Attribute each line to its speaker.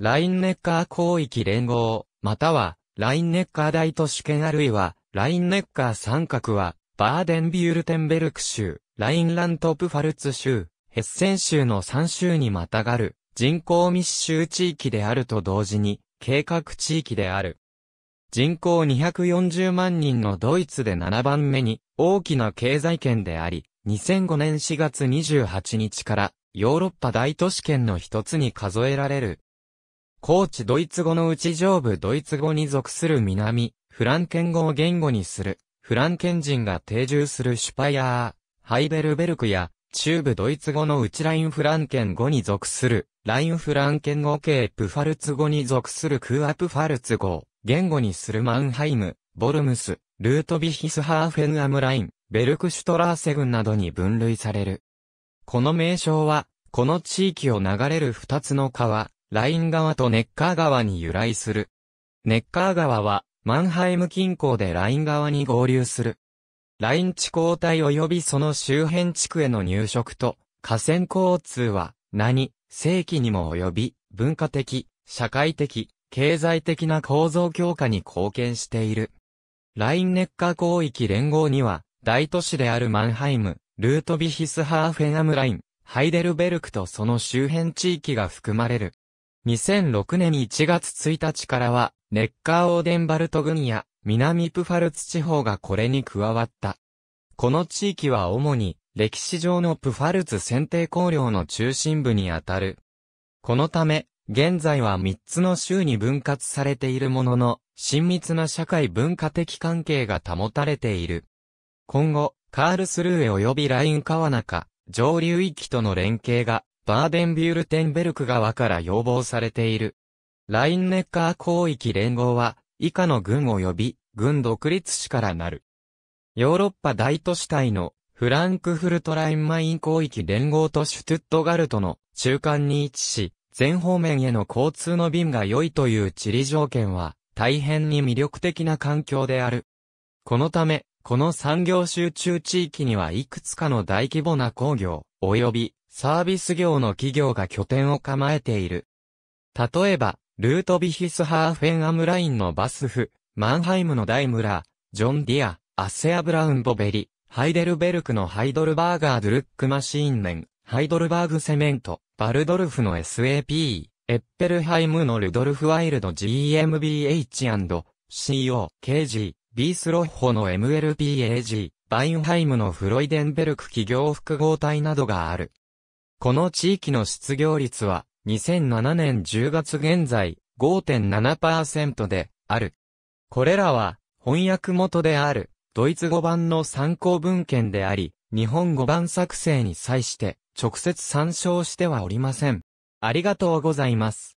Speaker 1: ラインネッカー広域連合、または、ラインネッカー大都市圏あるいは、ラインネッカー三角は、バーデンビュールテンベルク州、ラインラントプファルツ州、ヘッセン州の3州にまたがる、人口密集地域であると同時に、計画地域である。人口240万人のドイツで7番目に大きな経済圏であり、2005年4月28日からヨーロッパ大都市圏の一つに数えられる高知ドイツ語のうち上部ドイツ語に属する南、フランケン語を言語にする、フランケン人が定住するシュパイアー、ハイベルベルクや、中部ドイツ語のうちラインフランケン語に属する、ラインフランケン語系プファルツ語に属するクーアプファルツ語、言語にするマンハイム、ボルムス、ルートビヒスハーフェンアムライン、ベルクシュトラーセグンなどに分類される。この名称は、この地域を流れる二つの川、ライン川とネッカー川に由来する。ネッカー川は、マンハイム近郊でライン川に合流する。ライン地交帯及びその周辺地区への入植と、河川交通は、何、世紀にも及び、文化的、社会的、経済的な構造強化に貢献している。ラインネッカー広域連合には、大都市であるマンハイム、ルートビヒスハーフェンアムライン、ハイデルベルクとその周辺地域が含まれる。2006年1月1日からは、ネッカーオーデンバルト郡や南プファルツ地方がこれに加わった。この地域は主に歴史上のプファルツ選定公領の中心部にあたる。このため、現在は3つの州に分割されているものの、親密な社会文化的関係が保たれている。今後、カールスルーへ及びライン川中、上流域との連携がバーデンビュルテンベルク側から要望されている。ラインネッカー広域連合は、以下の軍及び、軍独立市からなる。ヨーロッパ大都市帯のフランクフルトラインマイン広域連合とシュトゥットガルトの中間に位置し、全方面への交通の便が良いという地理条件は、大変に魅力的な環境である。このため、この産業集中地域にはいくつかの大規模な工業、及びサービス業の企業が拠点を構えている。例えば、ルートビヒスハーフェンアムラインのバスフ、マンハイムのダイムラー、ジョン・ディア、アッセア・ブラウン・ボベリ、ハイデルベルクのハイドルバーガー・ドゥルック・マシーンネン、ハイドルバーグ・セメント、バルドルフの SAP、エッペルハイムのルドルフ・ワイルド GMBH&CO、KG、ビースロッホの MLPAG、バインハイムのフロイデンベルク企業複合体などがある。この地域の失業率は、2007年10月現在、5.7%で、ある。これらは、翻訳元である、ドイツ語版の参考文献であり、日本語版作成に際して、直接参照してはおりません。ありがとうございます。